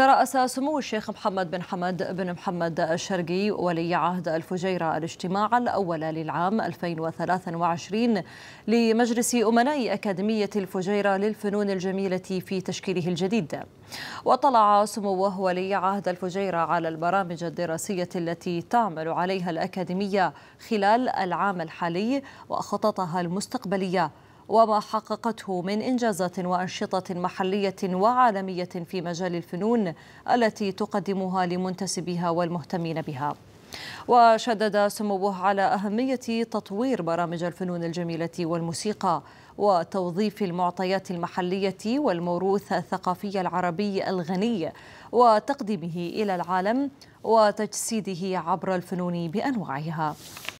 ترأس سمو الشيخ محمد بن حمد بن محمد الشرقي ولي عهد الفجيرة الاجتماع الأول للعام 2023 لمجلس أمناء أكاديمية الفجيرة للفنون الجميلة في تشكيله الجديد وطلع سموه ولي عهد الفجيرة على البرامج الدراسية التي تعمل عليها الأكاديمية خلال العام الحالي وخططها المستقبلية وما حققته من إنجازات وأنشطة محلية وعالمية في مجال الفنون التي تقدمها لمنتسبيها والمهتمين بها وشدد سموه على أهمية تطوير برامج الفنون الجميلة والموسيقى وتوظيف المعطيات المحلية والموروث الثقافي العربي الغني وتقديمه إلى العالم وتجسيده عبر الفنون بأنواعها